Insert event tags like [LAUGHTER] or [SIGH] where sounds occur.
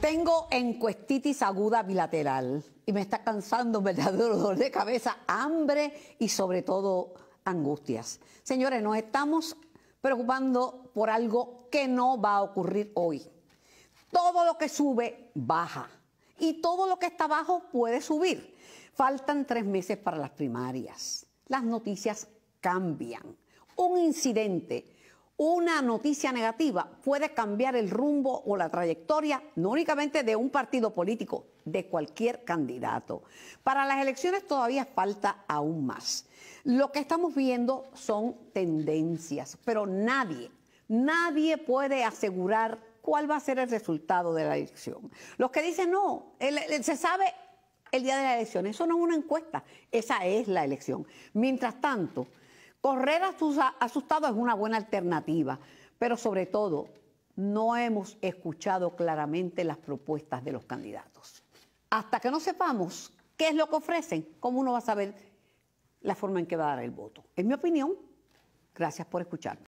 Tengo encuestitis aguda bilateral y me está cansando un verdadero [LAUGHS] dolor de cabeza, hambre y sobre todo angustias. Señores, nos estamos preocupando por algo que no va a ocurrir hoy. Todo lo que sube, baja. Y todo lo que está abajo puede subir. Faltan tres meses para las primarias. Las noticias cambian. Un incidente una noticia negativa puede cambiar el rumbo o la trayectoria no únicamente de un partido político, de cualquier candidato. Para las elecciones todavía falta aún más. Lo que estamos viendo son tendencias, pero nadie, nadie puede asegurar cuál va a ser el resultado de la elección. Los que dicen no, se sabe el día de la elección, eso no es una encuesta, esa es la elección. Mientras tanto, Correr asustado es una buena alternativa, pero sobre todo no hemos escuchado claramente las propuestas de los candidatos. Hasta que no sepamos qué es lo que ofrecen, ¿cómo uno va a saber la forma en que va a dar el voto? En mi opinión. Gracias por escucharme.